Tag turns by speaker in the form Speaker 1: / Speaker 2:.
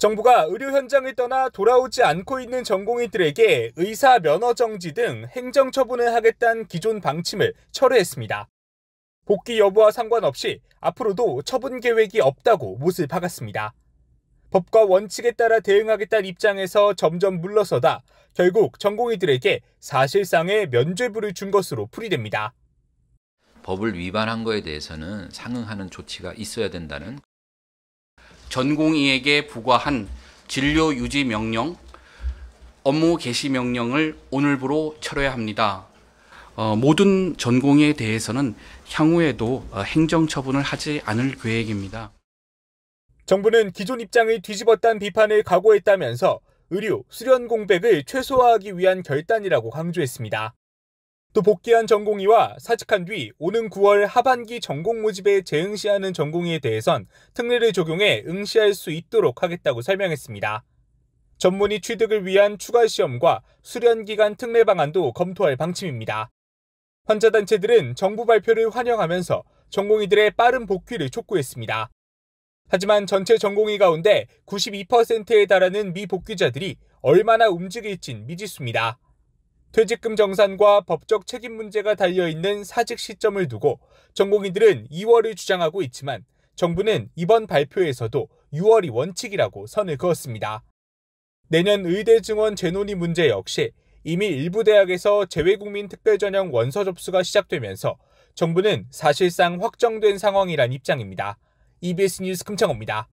Speaker 1: 정부가 의료 현장을 떠나 돌아오지 않고 있는 전공의들에게 의사 면허 정지 등 행정 처분을 하겠다는 기존 방침을 철회했습니다. 복귀 여부와 상관없이 앞으로도 처분 계획이 없다고 못을 박았습니다. 법과 원칙에 따라 대응하겠다는 입장에서 점점 물러서다 결국 전공의들에게 사실상의 면죄부를 준 것으로 풀이됩니다.
Speaker 2: 법을 위반한 거에 대해서는 상응하는 조치가 있어야 된다는 전공의에게 부과한 진료 유지 명령, 업무 개시 명령을
Speaker 3: 오늘부로 철회합니다. 어, 모든 전공의에 대해서는 향후에도 어, 행정 처분을 하지 않을 계획입니다.
Speaker 1: 정부는 기존 입장을 뒤집었다는 비판을 각오했다면서 의료, 수련 공백을 최소화하기 위한 결단이라고 강조했습니다. 또 복귀한 전공의와 사직한 뒤 오는 9월 하반기 전공 모집에 재응시하는 전공의에 대해선 특례를 적용해 응시할 수 있도록 하겠다고 설명했습니다. 전문의 취득을 위한 추가 시험과 수련 기간 특례 방안도 검토할 방침입니다. 환자 단체들은 정부 발표를 환영하면서 전공의들의 빠른 복귀를 촉구했습니다. 하지만 전체 전공의 가운데 92%에 달하는 미복귀자들이 얼마나 움직일진 미지수입니다. 퇴직금 정산과 법적 책임 문제가 달려있는 사직 시점을 두고 전공인들은 2월을 주장하고 있지만 정부는 이번 발표에서도 6월이 원칙이라고 선을 그었습니다. 내년 의대 증원 재논의 문제 역시 이미 일부 대학에서 재외국민 특별전형 원서 접수가 시작되면서 정부는 사실상 확정된 상황이란 입장입니다. EBS 뉴스 금창호입니다.